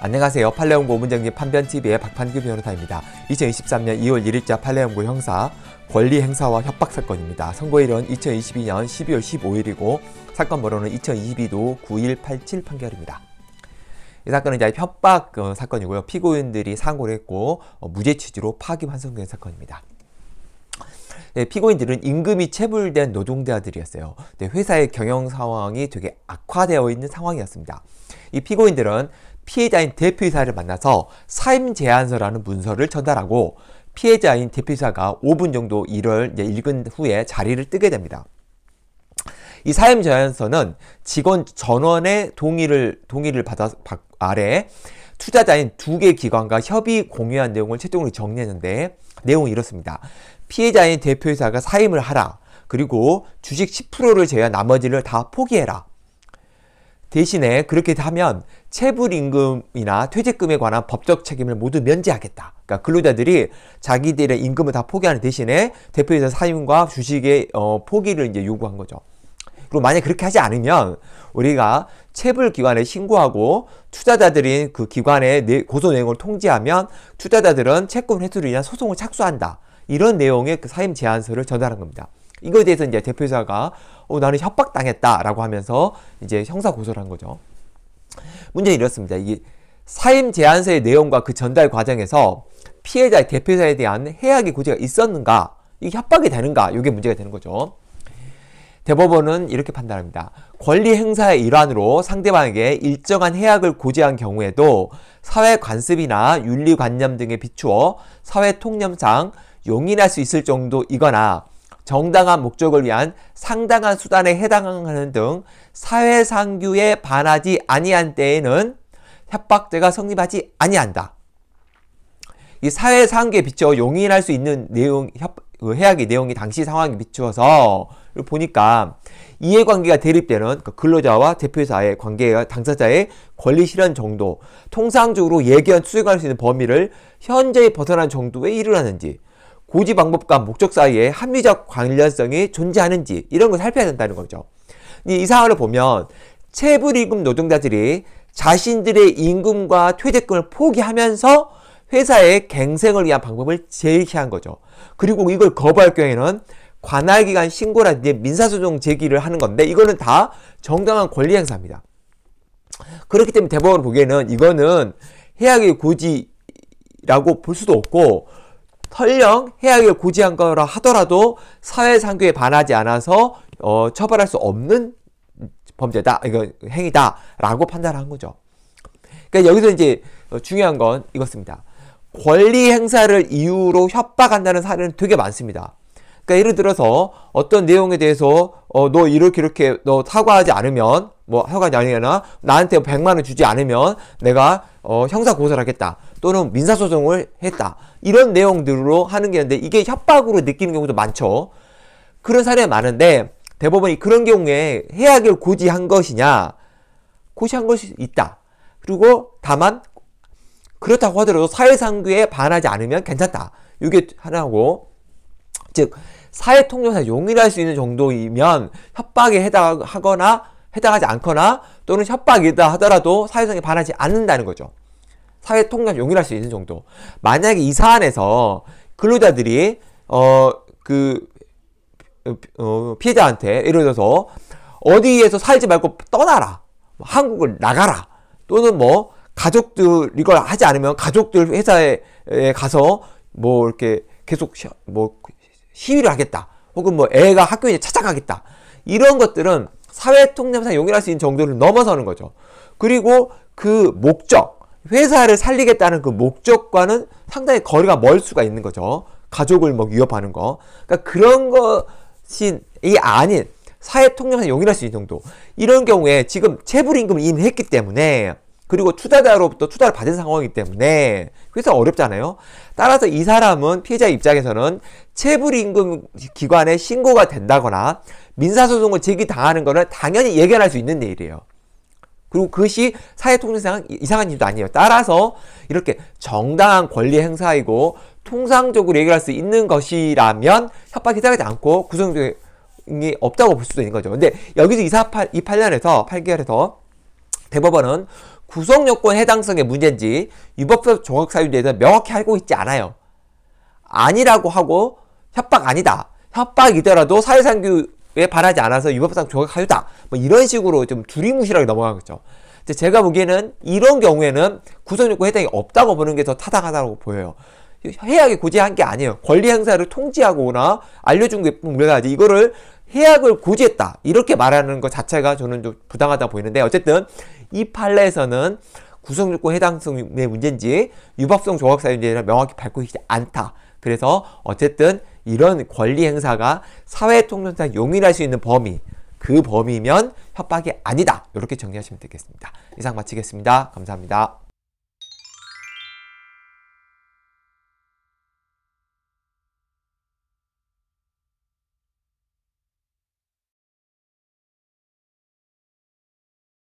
안녕하세요. 팔레온고 문정기 판변TV의 박판규 변호사입니다. 2023년 2월 1일자 팔레온고 형사 권리 행사와 협박 사건입니다. 선고일은 2022년 12월 15일이고 사건 번호는 2022도 9187 판결입니다. 이 사건은 이제 협박 어, 사건이고요. 피고인들이 상고를 했고 어, 무죄 취지로 파기환송된 사건입니다. 네, 피고인들은 임금이 체불된 노동자들이었어요. 네, 회사의 경영 상황이 되게 악화되어 있는 상황이었습니다. 이 피고인들은 피해자인 대표이사를 만나서 사임 제안서라는 문서를 전달하고 피해자인 대표이사가 5분 정도 이를 읽은 후에 자리를 뜨게 됩니다. 이 사임 제안서는 직원 전원의 동의를 동의를 받아 아래 투자자인 두 개 기관과 협의 공유한 내용을 최종으로 정리했는데 내용은 이렇습니다. 피해자인 대표이사가 사임을 하라. 그리고 주식 10%를 제외한 나머지를 다 포기해라. 대신에 그렇게 하면 체불임금이나 퇴직금에 관한 법적 책임을 모두 면제하겠다. 그러니까 근로자들이 자기들의 임금을 다 포기하는 대신에 대표이사 사임과 주식의 어, 포기를 이제 요구한 거죠. 그리고 만약 그렇게 하지 않으면 우리가 체불 기관에 신고하고 투자자들인 그 기관의 고소 내용을 통지하면 투자자들은 채권 회수를 위한 소송을 착수한다. 이런 내용의 그 사임 제안서를 전달한 겁니다. 이거에 대해서 이제 대표자가 어, 나는 협박당했다라고 하면서 이제 형사 고소를 한 거죠. 문제는 이렇습니다. 이 사임 제안서의 내용과 그 전달 과정에서 피해자의 대표자에 대한 해악의 고지가 있었는가, 이 협박이 되는가, 이게 문제가 되는 거죠. 대법원은 이렇게 판단합니다. 권리 행사의 일환으로 상대방에게 일정한 해악을 고지한 경우에도 사회 관습이나 윤리 관념 등에 비추어 사회 통념상 용인할 수 있을 정도이거나 정당한 목적을 위한 상당한 수단에 해당하는 등 사회상규에 반하지 아니한 때에는 협박죄가 성립하지 아니한다. 이 사회상규에 비춰 용인할 수 있는 내용, 협, 그 해악의 내용이 당시 상황에 비추어서 보니까 이해관계가 대립되는 그 근로자와 대표사의 관계가 당사자의 권리 실현 정도, 통상적으로 예견 수행할 수 있는 범위를 현저히 벗어난 정도에 이르렀는지, 고지 방법과 목적 사이에 합리적 관련성이 존재하는지 이런 걸 살펴야 된다는 거죠. 이 사항을 보면 체불임금 노동자들이 자신들의 임금과 퇴직금을 포기하면서 회사의 갱생을 위한 방법을 제시한 거죠. 그리고 이걸 거부할 경우에는 관할기관 신고라든지 민사소송 제기를 하는 건데 이거는 다 정당한 권리 행사입니다. 그렇기 때문에 대법원 보기에는 이거는 해악의 고지라고 볼 수도 없고 설령 해악을 고지한 거라 하더라도 사회상규에 반하지 않아서 어, 처벌할 수 없는 범죄다, 이거 행위다라고 판단한 을 거죠. 그러니까 여기서 이제 중요한 건 이것입니다. 권리 행사를 이유로 협박한다는 사례는 되게 많습니다. 그러니까 예를 들어서 어떤 내용에 대해서 어, 너 이렇게 이렇게 너 사과하지 않으면 뭐 허가 니해나 나한테 100만 원 주지 않으면 내가 어, 형사 고소를 하겠다 또는 민사 소송을 했다 이런 내용들로 하는 게 있는데 이게 협박으로 느끼는 경우도 많죠. 그런 사례 많은데 대법원이 그런 경우에 해약을 고지한 것이냐 고시한 것이 있다. 그리고 다만 그렇다고 하더라도 사회상규에 반하지 않으면 괜찮다. 이게 하나고 즉 사회통념상 용인할 수 있는 정도이면 협박에 해당하거나 해당하지 않거나 또는 협박이다 하더라도 사회성에 반하지 않는다는 거죠. 사회 통념 용인할 수 있는 정도. 만약에 이 사안에서 근로자들이 어그 어, 피해자한테 예를 들어서 어디에서 살지 말고 떠나라, 뭐 한국을 나가라 또는 뭐 가족들 이걸 하지 않으면 가족들 회사에 가서 뭐 이렇게 계속 시, 뭐 시위를 하겠다. 혹은 뭐 애가 학교에 찾아가겠다. 이런 것들은 사회 통념상 용인할 수 있는 정도를 넘어서는 거죠. 그리고 그 목적, 회사를 살리겠다는 그 목적과는 상당히 거리가 멀 수가 있는 거죠. 가족을 뭐 위협하는 거. 그러니까 그런 것이 아닌 사회 통념상 용인할 수 있는 정도. 이런 경우에 지금 체불임금을 인했기 때문에 그리고 투자자로부터 투자를 받은 상황이기 때문에 그래서 어렵잖아요. 따라서 이 사람은 피해자 입장에서는 체불임금 기관에 신고가 된다거나 민사소송을 제기당하는 것은 당연히 예견할 수 있는 일이에요. 그리고 그것이 사회통념상 이상한 일도 아니에요. 따라서 이렇게 정당한 권리 행사이고 통상적으로 얘기할수 있는 것이라면 협박이 따르지 않고 구성적이 없다고 볼 수도 있는 거죠. 근데 여기서 이 사, 8이8년에서 8개월에서 대법원은 구성요건 해당성의 문제인지 위법적 조각사유에 대해서 명확히 알고 있지 않아요. 아니라고 하고 협박 아니다. 협박이더라도 사회상규에 반하지 않아서 위법상 조각사유다. 뭐 이런 식으로 좀두리무실하게 넘어가겠죠. 제가 보기에는 이런 경우에는 구성요건 해당이 없다고 보는 게 더 타당하다고 보여요. 해약이 고지한 게 아니에요. 권리 행사를 통지하거나 알려준 게 뿐이라지 이거를 해약을 고지했다 이렇게 말하는 것 자체가 저는 좀 부당하다 보이는데 어쨌든 이 판례에서는 구성조건 해당성의 문제인지 유법성 조각사유 문제를 명확히 밝고 있지 않다. 그래서 어쨌든 이런 권리 행사가 사회 통념상 용인할 수 있는 범위 그 범위면 협박이 아니다. 이렇게 정리하시면 되겠습니다. 이상 마치겠습니다. 감사합니다.